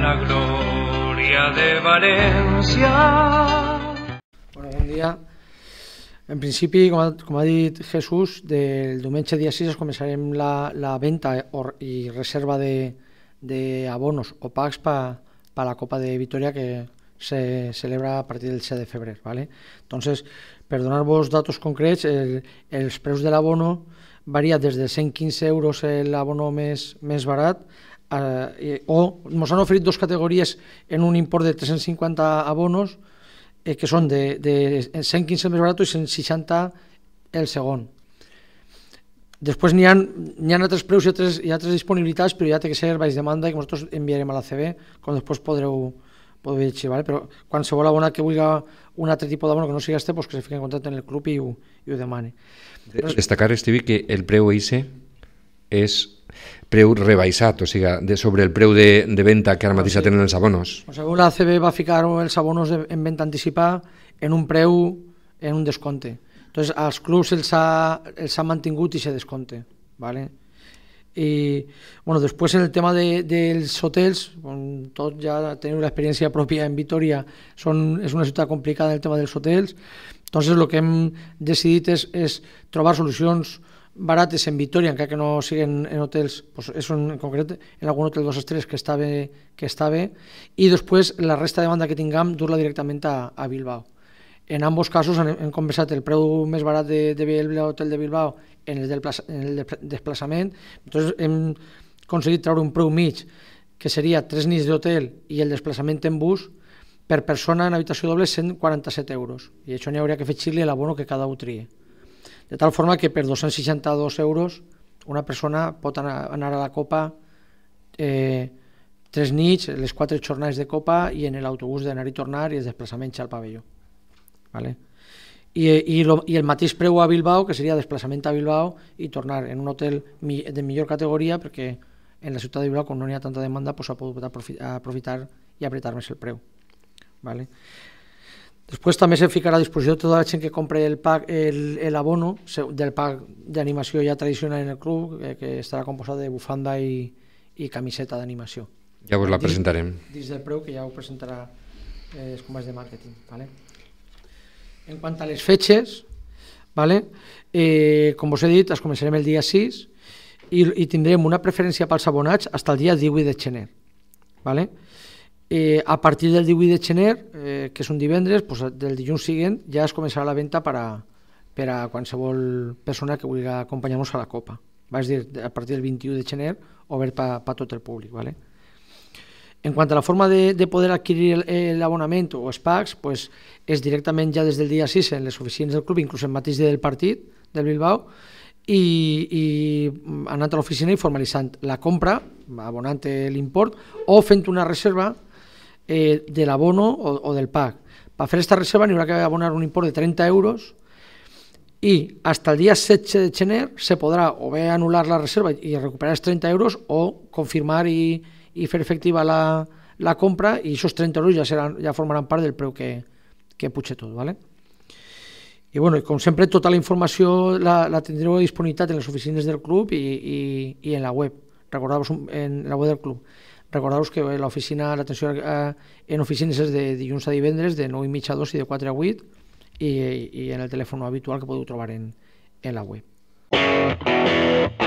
la gloria de València. Bueno, bon dia. En principi, com ha, com ha dit Jesús, del diumenge dia 6 es començarem la, la venda i reserva de, de abonos o packs per pa la Copa de Vitoria que se celebra a partir del 7 de febrer. ¿vale? Entonces, per donar-vos datos concrets, el, els preus de l'abono varia des de 115 euros l'abono més, més barat Eh, eh, o nos han ofrecido dos categorías en un importe de 350 abonos, eh, que son de, de 115 eh, el más barato y 160 el segón. Después, ni han han tres tres preus tres y tres disponibilidades pero ya que ser baix demanda y que nosotros enviaremos a la CB, podré después ¿vale? Pero cuando ¿vale? vuelva a abonar que huya un tipo de abono que no siga este, pues que se fiquen en contacto en el club y y demane. Destacar, Estivi, que el preu hice és preu rebaixat, o sigui, de, sobre el preu de, de venda que ara mateix sí. tenen els abonos. O sigui, la CB va ficar els abonos de, en venda anticipada en un preu, en un descompte. Entonces, als clubs els ha, els ha mantingut i se descompte. ¿vale? I, bueno, després en el tema de, dels hotels, on tot ja teniu l'experiència pròpia en Vitoria, són, és una ciutat complicada en el tema dels hotels, Entonces el que hem decidit és, és trobar solucions barates en Vitoria, encara que no siguin en hotels, pues és un, en concret en algun hotel dos estrelles que està bé, que està bé i després la resta de banda que tinguem dur-la directament a, a Bilbao. En ambos casos hem, hem conversat el preu més barat de, de Bilbao, hotel de Bilbao en el, del plaça, en el desplaçament, entonces hem aconseguit treure un preu mig que seria tres nits d'hotel i el desplaçament en bus, per persona en habitació doble 147 euros i això n'hi hauria que afegir-li l'abono que cada un trie De tal forma que per 262 euros una persona pot anar, a la copa eh, tres nits, les quatre jornades de copa i en l'autobús d'anar i tornar i els desplaçaments al pavelló. Vale? I, i, lo, I el mateix preu a Bilbao, que seria desplaçament a Bilbao i tornar en un hotel mi, de millor categoria perquè en la ciutat de Bilbao, com no hi ha tanta demanda, pues, pogut aprofitar i apretar més el preu. ¿vale? Després també se ficarà a disposició de tota la gent que compre el pack, el, el abono del pack d'animació ja tradicional en el club, eh, que estarà composat de bufanda i, i camiseta d'animació. Ja us la presentarem. Dins, dins del preu que ja ho presentarà eh, els combats de màrqueting. ¿vale? En quant a les fetges, ¿vale? eh, com vos he dit, es començarem el dia 6 i, i tindrem una preferència pels abonats fins al dia 18 de gener. ¿vale? Eh, a partir del 18 de gener, eh, que és un divendres, pues, del dilluns següent ja es començarà la venda per a, per a qualsevol persona que vulgui acompanyar-nos a la Copa. Vaig dir, a partir del 21 de gener, obert per pa, tot el públic. ¿vale? En quant a la forma de, de poder adquirir eh, l'abonament o els packs, pues, és directament ja des del dia 6 en les oficines del club, inclús en mateix dia del partit del Bilbao, i, i mm, anant a l'oficina i formalitzant la compra, abonant l'import, o fent una reserva eh, del abono o, o, del pack. Per fer aquesta reserva ni habrá que abonar un import de 30 euros i hasta el dia 7 de gener se podrá o bé anular la reserva i recuperar els 30 euros o confirmar i, i fer efectiva la, la, compra i esos 30 euros ja, seran, ja formaran part del preu que, que puja tot, ¿vale? I, bueno, com sempre, tota la informació la, la tindreu a disponibilitat en les oficines del club i, i, i en la web. Recordeu-vos en la web del club. Recordeu-vos que l'oficina, l'atenció eh, en oficines és de dilluns a divendres, de 9 i mitja a 2 i de 4 a 8, i, i en el telèfon habitual que podeu trobar en, en la web.